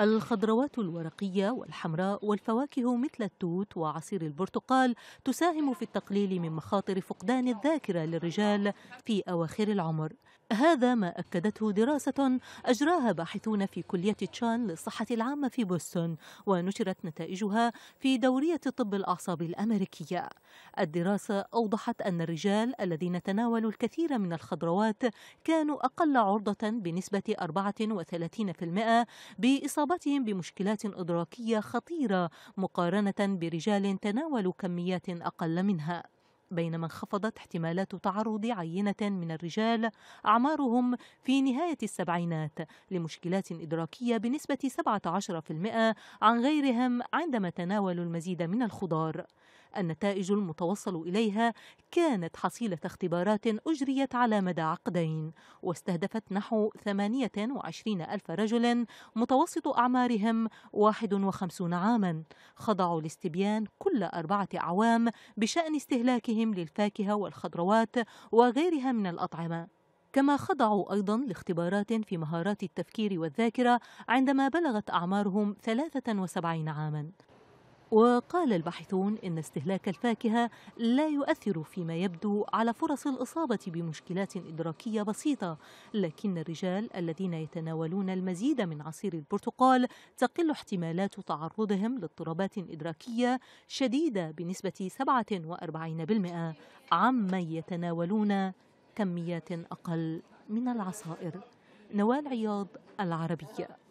الخضروات الورقية والحمراء والفواكه مثل التوت وعصير البرتقال تساهم في التقليل من مخاطر فقدان الذاكرة للرجال في أواخر العمر هذا ما أكدته دراسة أجراها باحثون في كلية تشان للصحة العامة في بوسطن ونشرت نتائجها في دورية طب الأعصاب الأمريكية الدراسة أوضحت أن الرجال الذين تناولوا الكثير من الخضروات كانوا أقل عرضة بنسبة 34% بإصابتهم بمشكلات إدراكية خطيرة مقارنة برجال تناولوا كميات أقل منها بينما انخفضت احتمالات تعرض عينة من الرجال أعمارهم في نهاية السبعينات لمشكلات إدراكية بنسبة 17% عن غيرهم عندما تناولوا المزيد من الخضار النتائج المتوصل إليها كانت حصيلة اختبارات أجريت على مدى عقدين واستهدفت نحو 28 ألف رجل متوسط أعمارهم 51 عاما خضعوا لاستبيان كل أربعة أعوام بشأن استهلاكهم للفاكهة والخضروات وغيرها من الأطعمة كما خضعوا أيضا لاختبارات في مهارات التفكير والذاكرة عندما بلغت أعمارهم 73 عاما وقال الباحثون إن استهلاك الفاكهة لا يؤثر فيما يبدو على فرص الإصابة بمشكلات إدراكية بسيطة لكن الرجال الذين يتناولون المزيد من عصير البرتقال تقل احتمالات تعرضهم لاضطرابات إدراكية شديدة بنسبة 47% عمن يتناولون كميات أقل من العصائر نوال عياض العربية